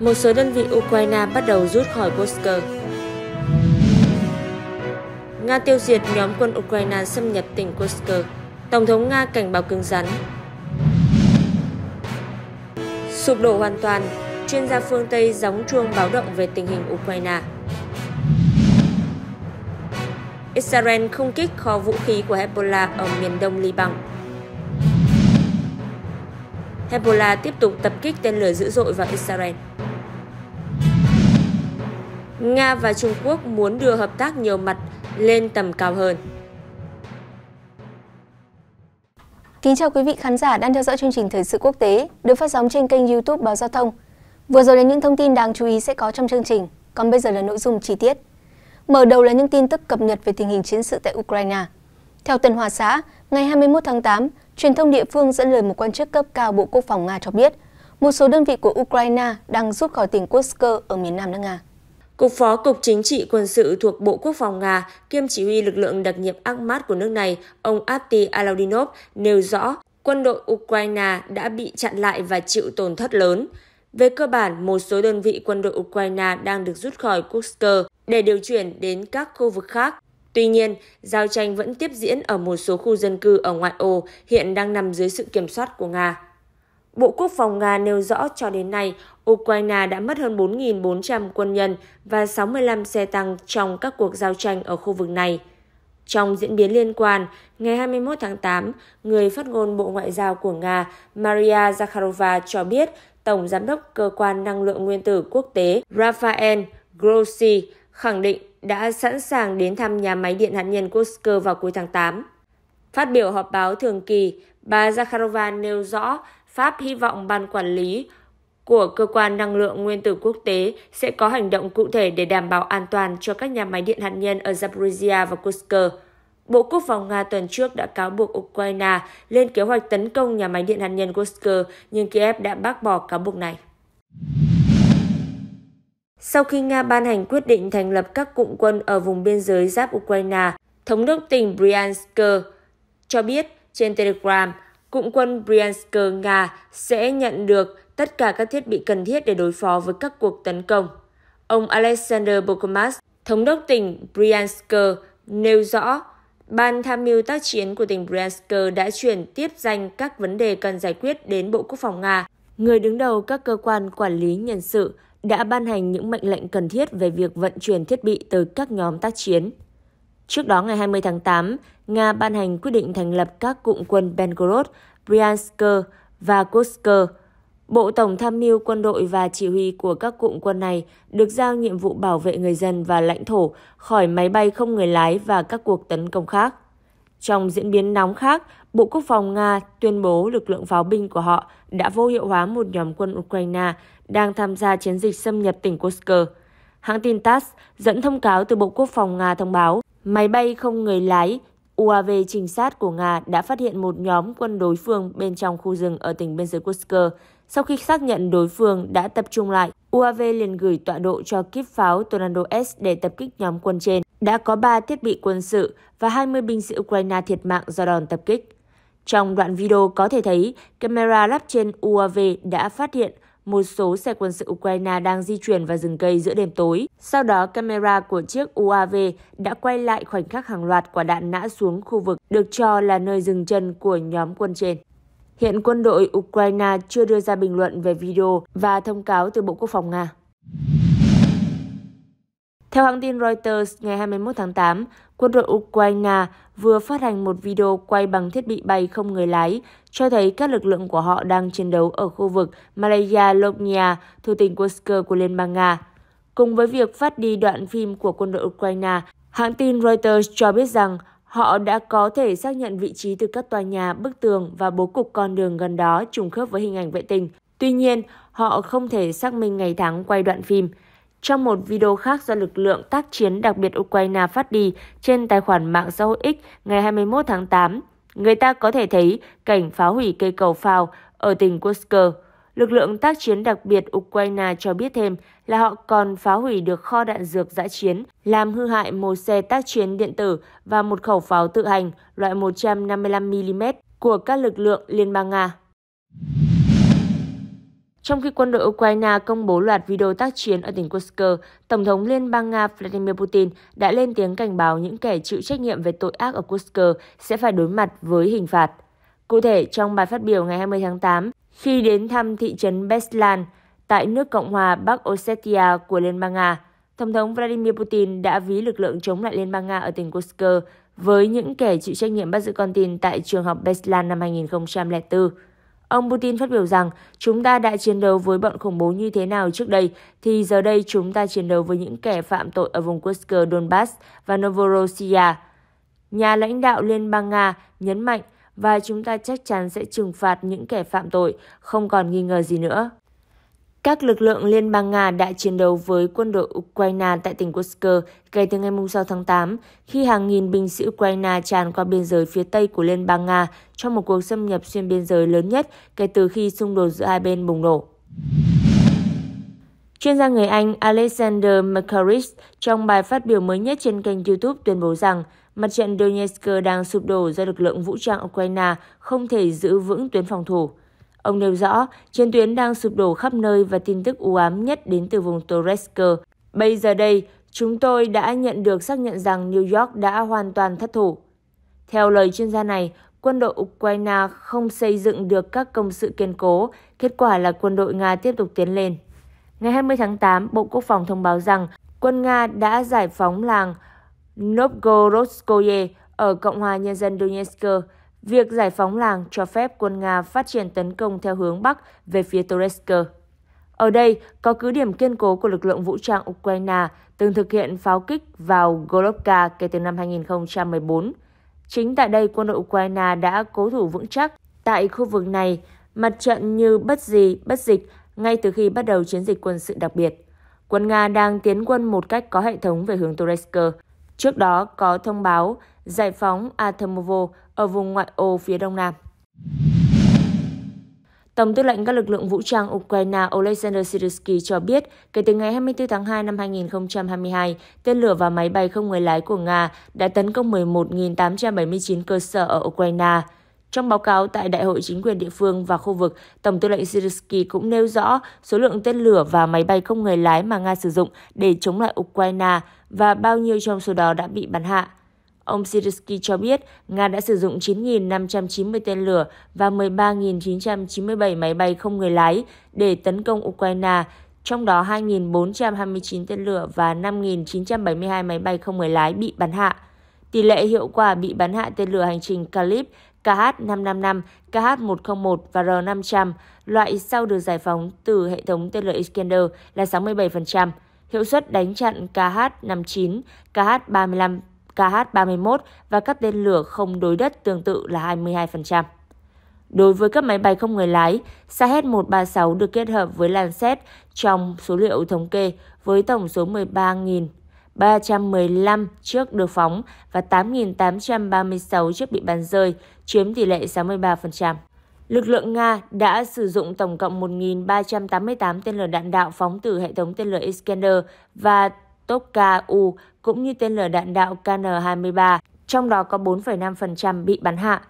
một số đơn vị Ukraine bắt đầu rút khỏi Kursk. Nga tiêu diệt nhóm quân Ukraine xâm nhập tỉnh Kursk. Tổng thống Nga cảnh báo cứng rắn. Sụp đổ hoàn toàn, chuyên gia phương Tây gióng chuông báo động về tình hình Ukraine. Israel không kích kho vũ khí của Hezbollah ở miền đông Liban. Hezbollah tiếp tục tập kích tên lửa dữ dội vào Israel. Nga và Trung Quốc muốn đưa hợp tác nhiều mặt lên tầm cao hơn. Kính chào quý vị khán giả đang theo dõi chương trình Thời sự quốc tế được phát sóng trên kênh YouTube Báo Giao thông. Vừa rồi là những thông tin đáng chú ý sẽ có trong chương trình, còn bây giờ là nội dung chi tiết. Mở đầu là những tin tức cập nhật về tình hình chiến sự tại Ukraine. Theo Tân Hòa xã, ngày 21 tháng 8, truyền thông địa phương dẫn lời một quan chức cấp cao Bộ Quốc phòng Nga cho biết, một số đơn vị của Ukraine đang rút khỏi tỉnh Kursk ở miền nam nước Nga. Cục Phó Cục Chính trị Quân sự thuộc Bộ Quốc phòng Nga kiêm chỉ huy lực lượng đặc nhiệm Akhmat của nước này, ông Ati Alaudinov nêu rõ quân đội Ukraine đã bị chặn lại và chịu tổn thất lớn. Về cơ bản, một số đơn vị quân đội Ukraine đang được rút khỏi Kursk để điều chuyển đến các khu vực khác. Tuy nhiên, giao tranh vẫn tiếp diễn ở một số khu dân cư ở ngoại ô hiện đang nằm dưới sự kiểm soát của Nga. Bộ Quốc phòng Nga nêu rõ cho đến nay, Ukraine đã mất hơn 4.400 quân nhân và 65 xe tăng trong các cuộc giao tranh ở khu vực này. Trong diễn biến liên quan, ngày 21 tháng 8, người phát ngôn Bộ Ngoại giao của Nga Maria Zakharova cho biết Tổng Giám đốc Cơ quan Năng lượng Nguyên tử Quốc tế Rafael Grossi khẳng định đã sẵn sàng đến thăm nhà máy điện hạt nhân Kursk vào cuối tháng 8. Phát biểu họp báo thường kỳ, bà Zakharova nêu rõ Pháp hy vọng ban quản lý của cơ quan năng lượng nguyên tử quốc tế sẽ có hành động cụ thể để đảm bảo an toàn cho các nhà máy điện hạt nhân ở Zaporizhia và Kursk. Bộ Quốc phòng Nga tuần trước đã cáo buộc Ukraine lên kế hoạch tấn công nhà máy điện hạt nhân Kursk, nhưng Kiev đã bác bỏ cáo buộc này. Sau khi Nga ban hành quyết định thành lập các cụm quân ở vùng biên giới giáp Ukraine, Thống đốc tỉnh Bryansk cho biết trên Telegram – Cụm quân Bryansk Nga sẽ nhận được tất cả các thiết bị cần thiết để đối phó với các cuộc tấn công. Ông Alexander Bokomas, thống đốc tỉnh Bryansk, nêu rõ Ban tham mưu tác chiến của tỉnh Bryansk đã chuyển tiếp danh các vấn đề cần giải quyết đến Bộ Quốc phòng Nga. Người đứng đầu các cơ quan quản lý nhân sự đã ban hành những mệnh lệnh cần thiết về việc vận chuyển thiết bị tới các nhóm tác chiến. Trước đó ngày 20 tháng 8, Nga ban hành quyết định thành lập các cụm quân Belgorod, Bryansk và Kursk. Bộ Tổng tham mưu quân đội và chỉ huy của các cụm quân này được giao nhiệm vụ bảo vệ người dân và lãnh thổ khỏi máy bay không người lái và các cuộc tấn công khác. Trong diễn biến nóng khác, Bộ Quốc phòng Nga tuyên bố lực lượng pháo binh của họ đã vô hiệu hóa một nhóm quân Ukraine đang tham gia chiến dịch xâm nhập tỉnh Kursk. Hãng tin TASS dẫn thông cáo từ Bộ Quốc phòng Nga thông báo máy bay không người lái UAV trinh sát của Nga đã phát hiện một nhóm quân đối phương bên trong khu rừng ở tỉnh biên giới Benzekursk. Sau khi xác nhận đối phương đã tập trung lại, UAV liền gửi tọa độ cho kíp pháo Tornado S để tập kích nhóm quân trên. Đã có 3 thiết bị quân sự và 20 binh sĩ Ukraine thiệt mạng do đòn tập kích. Trong đoạn video có thể thấy, camera lắp trên UAV đã phát hiện một số xe quân sự Ukraine đang di chuyển vào rừng cây giữa đêm tối. Sau đó, camera của chiếc UAV đã quay lại khoảnh khắc hàng loạt quả đạn nã xuống khu vực được cho là nơi dừng chân của nhóm quân trên. Hiện quân đội Ukraine chưa đưa ra bình luận về video và thông cáo từ Bộ Quốc phòng Nga. Theo hãng tin Reuters, ngày 21 tháng 8, quân đội Ukraine vừa phát hành một video quay bằng thiết bị bay không người lái, cho thấy các lực lượng của họ đang chiến đấu ở khu vực Malaya Lobnia, thủ tỉnh Kursk của Liên bang Nga. Cùng với việc phát đi đoạn phim của quân đội Ukraine, hãng tin Reuters cho biết rằng họ đã có thể xác nhận vị trí từ các tòa nhà, bức tường và bố cục con đường gần đó trùng khớp với hình ảnh vệ tinh. Tuy nhiên, họ không thể xác minh ngày tháng quay đoạn phim. Trong một video khác do lực lượng tác chiến đặc biệt Ukraine phát đi trên tài khoản mạng xã hội X ngày 21 tháng 8, người ta có thể thấy cảnh phá hủy cây cầu phao ở tỉnh Kursk. Lực lượng tác chiến đặc biệt Ukraine cho biết thêm là họ còn phá hủy được kho đạn dược giã chiến, làm hư hại một xe tác chiến điện tử và một khẩu pháo tự hành loại 155mm của các lực lượng Liên bang Nga. Trong khi quân đội Ukraine công bố loạt video tác chiến ở tỉnh Kursk, Tổng thống Liên bang Nga Vladimir Putin đã lên tiếng cảnh báo những kẻ chịu trách nhiệm về tội ác ở Kursk sẽ phải đối mặt với hình phạt. Cụ thể, trong bài phát biểu ngày 20 tháng 8, khi đến thăm thị trấn Beslan tại nước Cộng hòa Bắc Ossetia của Liên bang Nga, Tổng thống Vladimir Putin đã ví lực lượng chống lại Liên bang Nga ở tỉnh Kursk với những kẻ chịu trách nhiệm bắt giữ con tin tại trường học Beslan năm 2004. Ông Putin phát biểu rằng, chúng ta đã chiến đấu với bọn khủng bố như thế nào trước đây, thì giờ đây chúng ta chiến đấu với những kẻ phạm tội ở vùng Kursk, Donbass và Novorossiya. Nhà lãnh đạo Liên bang Nga nhấn mạnh và chúng ta chắc chắn sẽ trừng phạt những kẻ phạm tội, không còn nghi ngờ gì nữa. Các lực lượng Liên bang Nga đã chiến đấu với quân đội Ukraine tại tỉnh Kursk kể từ ngày 6 tháng 8, khi hàng nghìn binh sĩ Ukraine tràn qua biên giới phía Tây của Liên bang Nga trong một cuộc xâm nhập xuyên biên giới lớn nhất kể từ khi xung đột giữa hai bên bùng nổ. Chuyên gia người Anh Alexander McCarrish trong bài phát biểu mới nhất trên kênh YouTube tuyên bố rằng mặt trận Donetsk đang sụp đổ do lực lượng vũ trang Ukraine không thể giữ vững tuyến phòng thủ. Ông nêu rõ, chiến tuyến đang sụp đổ khắp nơi và tin tức u ám nhất đến từ vùng Toresk. Bây giờ đây, chúng tôi đã nhận được xác nhận rằng New York đã hoàn toàn thất thủ. Theo lời chuyên gia này, quân đội Ukraine không xây dựng được các công sự kiên cố, kết quả là quân đội Nga tiếp tục tiến lên. Ngày 20 tháng 8, Bộ Quốc phòng thông báo rằng quân Nga đã giải phóng làng Novgorodskoye ở Cộng hòa Nhân dân Donetsk. Việc giải phóng làng cho phép quân Nga phát triển tấn công theo hướng Bắc về phía Toretsk. Ở đây có cứ điểm kiên cố của lực lượng vũ trang Ukraine từng thực hiện pháo kích vào Golovka kể từ năm 2014. Chính tại đây quân đội Ukraine đã cố thủ vững chắc. Tại khu vực này, mặt trận như bất gì bất dịch ngay từ khi bắt đầu chiến dịch quân sự đặc biệt. Quân Nga đang tiến quân một cách có hệ thống về hướng Toretsk. Trước đó có thông báo giải phóng Artemovo ở vùng ngoại ô phía đông nam. Tổng tư lệnh các lực lượng vũ trang Ukraine Oleksandr Sirski cho biết, kể từ ngày 24 tháng 2 năm 2022, tên lửa và máy bay không người lái của Nga đã tấn công 11.879 cơ sở ở Ukraine. Trong báo cáo tại Đại hội chính quyền địa phương và khu vực, Tổng tư lệnh Sirski cũng nêu rõ số lượng tên lửa và máy bay không người lái mà Nga sử dụng để chống lại Ukraine và bao nhiêu trong số đó đã bị bắn hạ. Ông Siriski cho biết Nga đã sử dụng 9.590 tên lửa và 13.997 máy bay không người lái để tấn công Ukraine, trong đó 2.429 tên lửa và 5.972 máy bay không người lái bị bắn hạ. Tỷ lệ hiệu quả bị bắn hạ tên lửa hành trình Kalib KH-555, KH-101 và R-500, loại sau được giải phóng từ hệ thống tên lửa Iskander là 67%. Hiệu suất đánh chặn KH-59, KH-35 KH-31 và các tên lửa không đối đất tương tự là 22%. Đối với các máy bay không người lái, Sahed 136 được kết hợp với Lancet trong số liệu thống kê với tổng số 13.315 chiếc được phóng và 8.836 chiếc bị bắn rơi, chiếm tỷ lệ 63%. Lực lượng Nga đã sử dụng tổng cộng 1.388 tên lửa đạn đạo phóng từ hệ thống tên lửa Iskander và Tokaru cũng như tên lửa đạn đạo KN-23, trong đó có 4,5% bị bắn hạ.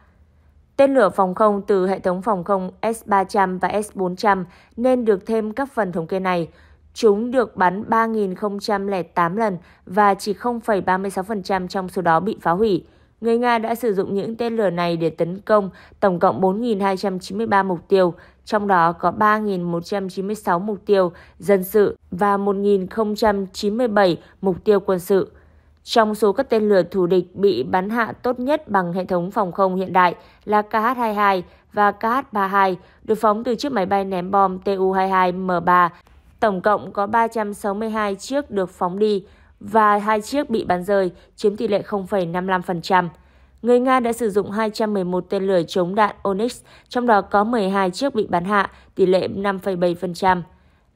Tên lửa phòng không từ hệ thống phòng không S-300 và S-400 nên được thêm các phần thống kê này. Chúng được bắn 3.008 lần và chỉ 0,36% trong số đó bị phá hủy. Người Nga đã sử dụng những tên lửa này để tấn công tổng cộng 4.293 mục tiêu, trong đó có 3.196 mục tiêu dân sự và 1.097 mục tiêu quân sự. Trong số các tên lửa thủ địch bị bắn hạ tốt nhất bằng hệ thống phòng không hiện đại là KH-22 và KH-32, được phóng từ chiếc máy bay ném bom Tu-22M3. Tổng cộng có 362 chiếc được phóng đi và hai chiếc bị bắn rơi, chiếm tỷ lệ 0,55% người Nga đã sử dụng 211 tên lửa chống đạn Onyx, trong đó có 12 chiếc bị bắn hạ, tỷ lệ 5,7%.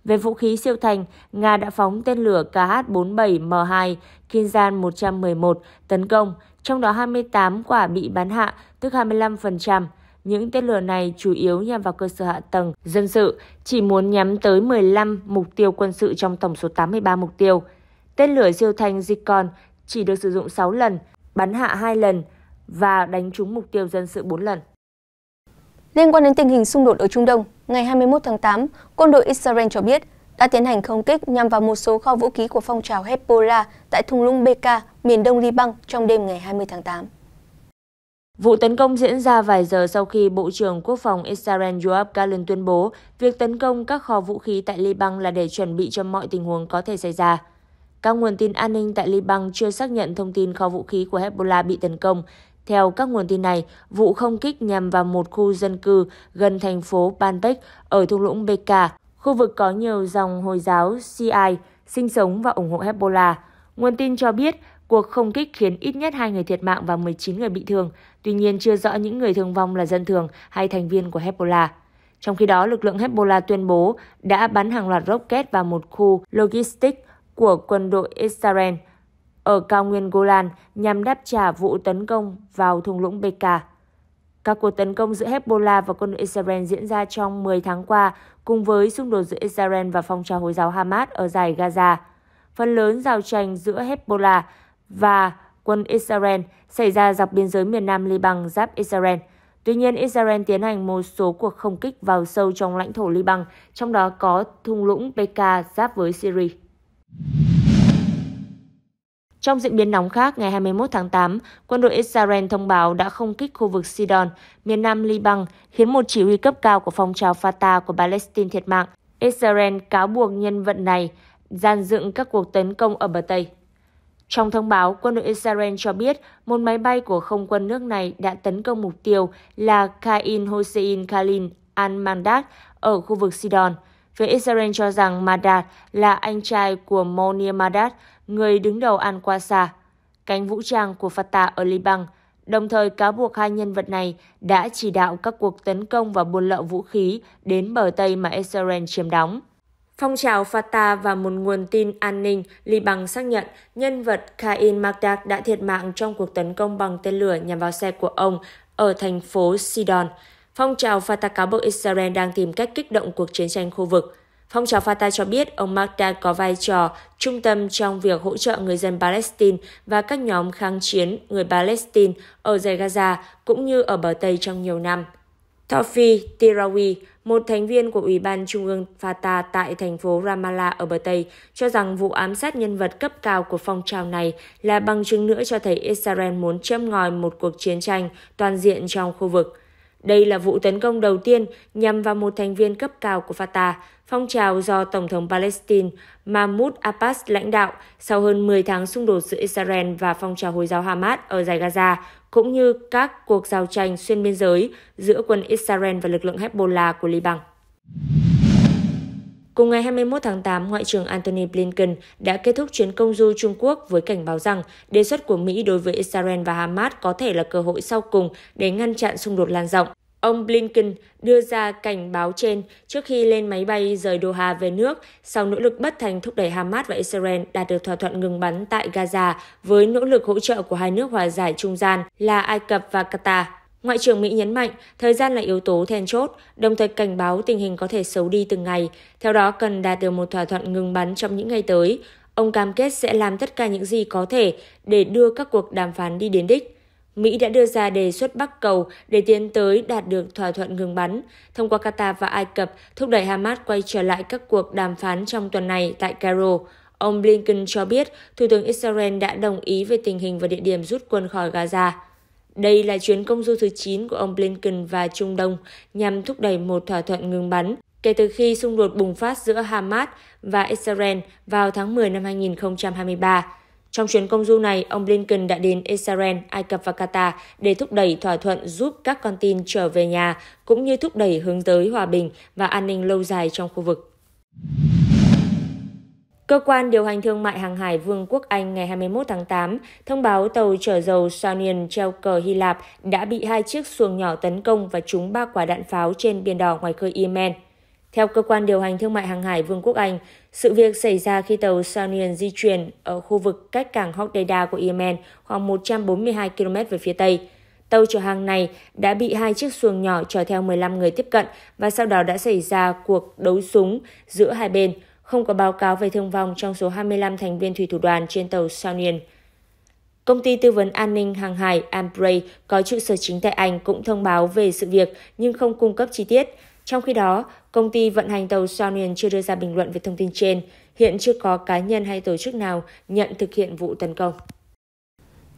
Về vũ khí siêu thanh, Nga đã phóng tên lửa KH-47M2 Kinzhan 111 tấn công, trong đó 28 quả bị bắn hạ, tức 25%. Những tên lửa này chủ yếu nhằm vào cơ sở hạ tầng, dân sự, chỉ muốn nhắm tới 15 mục tiêu quân sự trong tổng số 83 mục tiêu. Tên lửa siêu thanh Zikon chỉ được sử dụng 6 lần, bắn hạ 2 lần, và đánh trúng mục tiêu dân sự 4 lần. Liên quan đến tình hình xung đột ở Trung Đông, ngày 21 tháng 8, quân đội Israel cho biết đã tiến hành không kích nhằm vào một số kho vũ khí của phong trào Hezbollah tại thung lũng Beka, miền đông Liban trong đêm ngày 20 tháng 8. Vụ tấn công diễn ra vài giờ sau khi Bộ trưởng Quốc phòng Israel Yoav Gallant tuyên bố việc tấn công các kho vũ khí tại Liban là để chuẩn bị cho mọi tình huống có thể xảy ra. Các nguồn tin an ninh tại Liban chưa xác nhận thông tin kho vũ khí của Hezbollah bị tấn công, theo các nguồn tin này, vụ không kích nhằm vào một khu dân cư gần thành phố Banbek ở thung lũng Bekaa, khu vực có nhiều dòng Hồi giáo Shiite sinh sống và ủng hộ Hezbollah. Nguồn tin cho biết cuộc không kích khiến ít nhất hai người thiệt mạng và 19 người bị thương, tuy nhiên chưa rõ những người thương vong là dân thường hay thành viên của Hezbollah. Trong khi đó, lực lượng Hezbollah tuyên bố đã bắn hàng loạt rocket vào một khu logistics của quân đội Israel – ở cao nguyên Golan nhằm đáp trả vụ tấn công vào thung lũng Bekaa. Các cuộc tấn công giữa Hezbollah và quân đội Israel diễn ra trong 10 tháng qua cùng với xung đột giữa Israel và phong trào Hồi giáo Hamas ở giải Gaza. Phần lớn giao tranh giữa Hezbollah và quân Israel xảy ra dọc biên giới miền Nam Liban giáp Israel. Tuy nhiên, Israel tiến hành một số cuộc không kích vào sâu trong lãnh thổ Liban, trong đó có thung lũng Bekaa giáp với Syria. Trong diễn biến nóng khác, ngày 21 tháng 8, quân đội Israel thông báo đã không kích khu vực Sidon, miền nam Liban, khiến một chỉ huy cấp cao của phong trào Fatah của Palestine thiệt mạng. Israel cáo buộc nhân vận này gian dựng các cuộc tấn công ở bờ Tây. Trong thông báo, quân đội Israel cho biết một máy bay của không quân nước này đã tấn công mục tiêu là Kain Hossein Khalil al-Mandad ở khu vực Sidon. Phía Israel cho rằng Madad là anh trai của Monir Madad, người đứng đầu Al-Qasa, cánh vũ trang của Fatah ở Liban, đồng thời cáo buộc hai nhân vật này đã chỉ đạo các cuộc tấn công và buôn lậu vũ khí đến bờ Tây mà Israel chiếm đóng. Phong trào Fatah và một nguồn tin an ninh Liban xác nhận nhân vật Kain Magdad đã thiệt mạng trong cuộc tấn công bằng tên lửa nhằm vào xe của ông ở thành phố Sidon. Phong trào Fatah cáo buộc Israel đang tìm cách kích động cuộc chiến tranh khu vực. Phong trào Fatah cho biết ông Magda có vai trò trung tâm trong việc hỗ trợ người dân Palestine và các nhóm kháng chiến người Palestine ở giải Gaza cũng như ở bờ Tây trong nhiều năm. Tofi Tirawi, một thành viên của Ủy ban Trung ương Fatah tại thành phố Ramallah ở bờ Tây, cho rằng vụ ám sát nhân vật cấp cao của phong trào này là bằng chứng nữa cho thấy Israel muốn châm ngòi một cuộc chiến tranh toàn diện trong khu vực. Đây là vụ tấn công đầu tiên nhằm vào một thành viên cấp cao của Fatah, phong trào do Tổng thống Palestine Mahmoud Abbas lãnh đạo sau hơn 10 tháng xung đột giữa Israel và phong trào Hồi giáo Hamas ở giải Gaza, cũng như các cuộc giao tranh xuyên biên giới giữa quân Israel và lực lượng Hezbollah của Liban. Cùng ngày 21 tháng 8, Ngoại trưởng Antony Blinken đã kết thúc chuyến công du Trung Quốc với cảnh báo rằng đề xuất của Mỹ đối với Israel và Hamas có thể là cơ hội sau cùng để ngăn chặn xung đột lan rộng. Ông Blinken đưa ra cảnh báo trên trước khi lên máy bay rời Doha về nước sau nỗ lực bất thành thúc đẩy Hamas và Israel đạt được thỏa thuận ngừng bắn tại Gaza với nỗ lực hỗ trợ của hai nước hòa giải trung gian là Ai Cập và Qatar. Ngoại trưởng Mỹ nhấn mạnh thời gian là yếu tố then chốt, đồng thời cảnh báo tình hình có thể xấu đi từng ngày, theo đó cần đạt được một thỏa thuận ngừng bắn trong những ngày tới. Ông cam kết sẽ làm tất cả những gì có thể để đưa các cuộc đàm phán đi đến đích. Mỹ đã đưa ra đề xuất Bắc Cầu để tiến tới đạt được thỏa thuận ngừng bắn, thông qua Qatar và Ai Cập thúc đẩy Hamas quay trở lại các cuộc đàm phán trong tuần này tại Cairo. Ông Blinken cho biết Thủ tướng Israel đã đồng ý về tình hình và địa điểm rút quân khỏi Gaza. Đây là chuyến công du thứ 9 của ông Blinken và Trung Đông nhằm thúc đẩy một thỏa thuận ngừng bắn kể từ khi xung đột bùng phát giữa Hamas và Israel vào tháng 10 năm 2023. Trong chuyến công du này, ông Blinken đã đến Israel, Ai Cập và Qatar để thúc đẩy thỏa thuận giúp các con tin trở về nhà, cũng như thúc đẩy hướng tới hòa bình và an ninh lâu dài trong khu vực. Cơ quan điều hành thương mại hàng hải Vương quốc Anh ngày 21 tháng 8 thông báo tàu chở dầu Sonian treo cờ Hy Lạp đã bị hai chiếc xuồng nhỏ tấn công và trúng ba quả đạn pháo trên biển đỏ ngoài khơi Yemen. Theo cơ quan điều hành thương mại hàng hải Vương quốc Anh, sự việc xảy ra khi tàu Sonian di chuyển ở khu vực cách cảng Hodeida của Yemen khoảng 142 km về phía tây. Tàu chở hàng này đã bị hai chiếc xuồng nhỏ chở theo 15 người tiếp cận và sau đó đã xảy ra cuộc đấu súng giữa hai bên – không có báo cáo về thương vong trong số 25 thành viên thủy thủ đoàn trên tàu Sonian. Công ty tư vấn an ninh hàng hải Ambrey có trụ sở chính tại Anh cũng thông báo về sự việc nhưng không cung cấp chi tiết. Trong khi đó, công ty vận hành tàu Sonian chưa đưa ra bình luận về thông tin trên. Hiện chưa có cá nhân hay tổ chức nào nhận thực hiện vụ tấn công.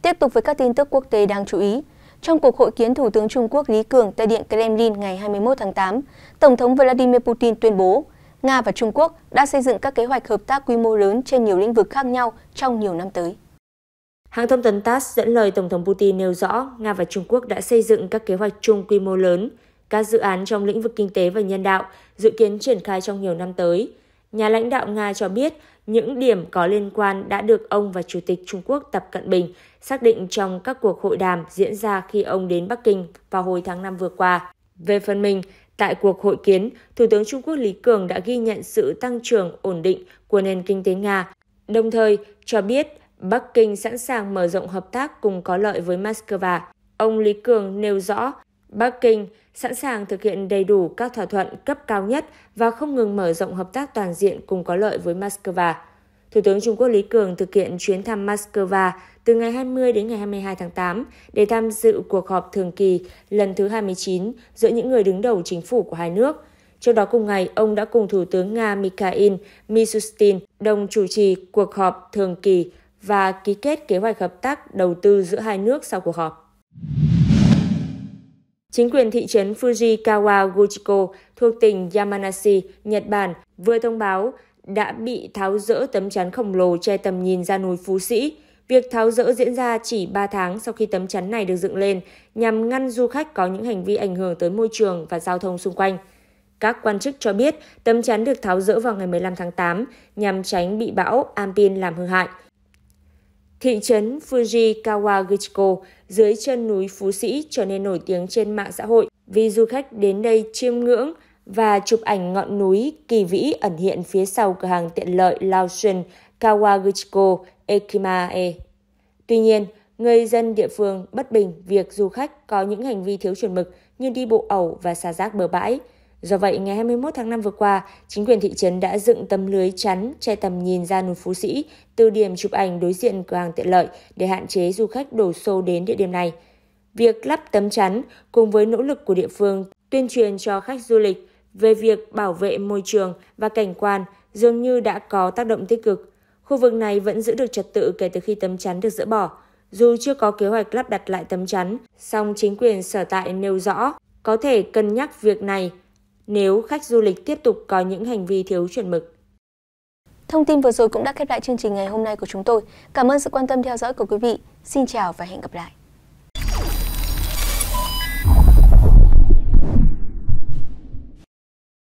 Tiếp tục với các tin tức quốc tế đáng chú ý. Trong cuộc hội kiến Thủ tướng Trung Quốc Lý Cường tại Điện Kremlin ngày 21 tháng 8, Tổng thống Vladimir Putin tuyên bố Nga và Trung Quốc đã xây dựng các kế hoạch hợp tác quy mô lớn trên nhiều lĩnh vực khác nhau trong nhiều năm tới. Hãng thông tấn TASS dẫn lời Tổng thống Putin nêu rõ Nga và Trung Quốc đã xây dựng các kế hoạch chung quy mô lớn, các dự án trong lĩnh vực kinh tế và nhân đạo dự kiến triển khai trong nhiều năm tới. Nhà lãnh đạo Nga cho biết những điểm có liên quan đã được ông và Chủ tịch Trung Quốc Tập Cận Bình xác định trong các cuộc hội đàm diễn ra khi ông đến Bắc Kinh vào hồi tháng 5 vừa qua. Về phần mình, Tại cuộc hội kiến, Thủ tướng Trung Quốc Lý Cường đã ghi nhận sự tăng trưởng ổn định của nền kinh tế Nga, đồng thời cho biết Bắc Kinh sẵn sàng mở rộng hợp tác cùng có lợi với Moscow. Ông Lý Cường nêu rõ, Bắc Kinh sẵn sàng thực hiện đầy đủ các thỏa thuận cấp cao nhất và không ngừng mở rộng hợp tác toàn diện cùng có lợi với Moscow. Thủ tướng Trung Quốc Lý Cường thực hiện chuyến thăm Moscow từ ngày 20 đến ngày 22 tháng 8 để tham dự cuộc họp thường kỳ lần thứ 29 giữa những người đứng đầu chính phủ của hai nước. Trước đó cùng ngày, ông đã cùng Thủ tướng Nga Mikhail Mishustin đồng chủ trì cuộc họp thường kỳ và ký kết kế hoạch hợp tác đầu tư giữa hai nước sau cuộc họp. Chính quyền thị trấn Fujikawa Guchiko thuộc tỉnh Yamanashi, Nhật Bản vừa thông báo đã bị tháo rỡ tấm chắn khổng lồ che tầm nhìn ra núi Phú Sĩ Việc tháo rỡ diễn ra chỉ 3 tháng sau khi tấm chắn này được dựng lên nhằm ngăn du khách có những hành vi ảnh hưởng tới môi trường và giao thông xung quanh. Các quan chức cho biết tấm chắn được tháo rỡ vào ngày 15 tháng 8 nhằm tránh bị bão Ampin làm hư hại. Thị trấn Kawaguchiko dưới chân núi Phú Sĩ trở nên nổi tiếng trên mạng xã hội vì du khách đến đây chiêm ngưỡng và chụp ảnh ngọn núi kỳ vĩ ẩn hiện phía sau cửa hàng tiện lợi Lawson. Kawaguchiko Ekimae. Tuy nhiên, người dân địa phương bất bình việc du khách có những hành vi thiếu chuẩn mực như đi bộ ẩu và xả rác bờ bãi. Do vậy, ngày 21 tháng 5 vừa qua, chính quyền thị trấn đã dựng tấm lưới chắn che tầm nhìn ra núi Phú Sĩ từ điểm chụp ảnh đối diện cửa hàng tiện lợi để hạn chế du khách đổ xô đến địa điểm này. Việc lắp tấm chắn cùng với nỗ lực của địa phương tuyên truyền cho khách du lịch về việc bảo vệ môi trường và cảnh quan dường như đã có tác động tích cực Khu vực này vẫn giữ được trật tự kể từ khi tấm chắn được dỡ bỏ. Dù chưa có kế hoạch lắp đặt lại tấm chắn, song chính quyền sở tại nêu rõ có thể cân nhắc việc này nếu khách du lịch tiếp tục có những hành vi thiếu chuẩn mực. Thông tin vừa rồi cũng đã khép lại chương trình ngày hôm nay của chúng tôi. Cảm ơn sự quan tâm theo dõi của quý vị. Xin chào và hẹn gặp lại.